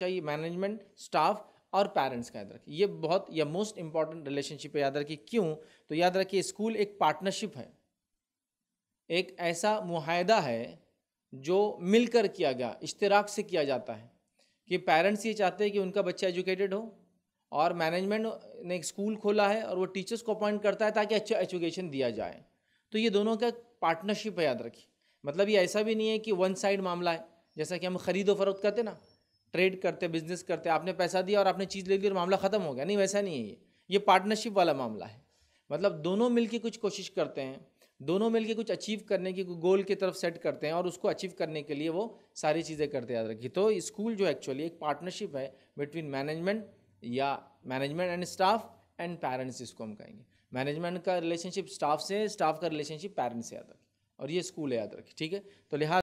चाहिए management staff और parents का याद रखिए ये बहुत या मोस्ट इंपॉर्टेंट रिलेशनशिप है याद रखिए क्यों तो याद रखिए स्कूल एक पार्टनरशिप है एक ऐसा मुहिदा है जो मिलकर किया गया इश्तराक से किया जाता है कि पेरेंट्स ये चाहते हैं कि उनका बच्चा एजुकेटेड हो और मैनेजमेंट ने एक स्कूल खोला है और वो टीचर्स को अपॉइंट करता है ताकि अच्छा एजुकेशन दिया जाए तो ये दोनों का पार्टनरशिप है याद रखिए मतलब ये ऐसा भी नहीं है कि वन साइड मामला है जैसा कि हम ख़रीदो फरोख्त करते ना ट्रेड करते बिजनेस करते आपने पैसा दिया और आपने चीज़ ले ली और मामला ख़त्म हो गया नहीं वैसा नहीं है ये ये पार्टनरशिप वाला मामला है मतलब दोनों मिल कुछ कोशिश करते हैं दोनों मिलकर कुछ अचीव करने की गोल की तरफ सेट करते हैं और उसको अचीव करने के लिए वो सारी चीज़ें करते याद रखिए तो स्कूल जो एक्चुअली एक पार्टनरशिप है बिटवीन मैनेजमेंट या management and staff and parents इसको हम कहेंगे मैनेजमेंट का रिलेशनशिप स्टाफ से स्टाफ का रिलेशनशिप पेरेंट्स से याद रखिए और ये स्कूल है याद रखिए ठीक है तो लिहाजा